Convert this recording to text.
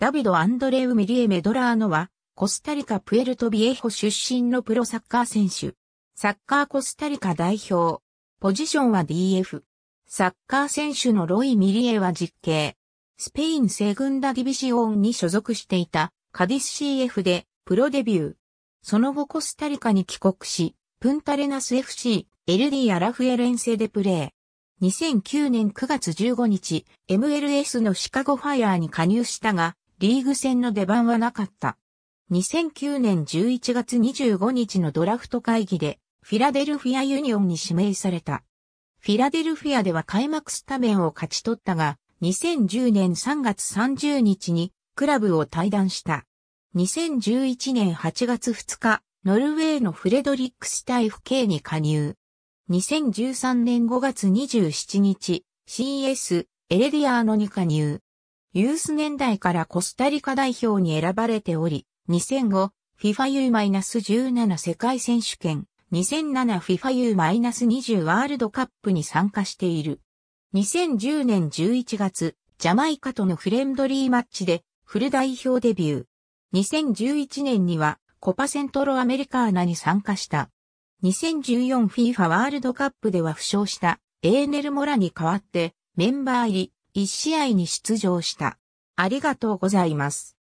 ダビド・アンドレウ・ミリエ・メドラーノは、コスタリカ・プエルト・ビエホ出身のプロサッカー選手。サッカーコスタリカ代表。ポジションは DF。サッカー選手のロイ・ミリエは実刑。スペインセグンダ・ディビシオンに所属していたカディス CF でプロデビュー。その後コスタリカに帰国し、プンタレナス FC、エルディ・アラフエレンセでプレー。2009年9月15日、MLS のシカゴファイアーに加入したが、リーグ戦の出番はなかった。2009年11月25日のドラフト会議で、フィラデルフィアユニオンに指名された。フィラデルフィアでは開幕スタメンを勝ち取ったが、2010年3月30日にクラブを退団した。2011年8月2日、ノルウェーのフレドリックスタイフ K に加入。2013年5月27日、CS エレディアーノに加入。ユース年代からコスタリカ代表に選ばれており、2005 FIFA U-17 世界選手権、2007 FIFA U-20 ワールドカップに参加している。2010年11月、ジャマイカとのフレンドリーマッチでフル代表デビュー。2011年にはコパセントロアメリカーナに参加した。2014FIFA ワールドカップでは負傷したエーネル・モラに代わってメンバー入り1試合に出場した。ありがとうございます。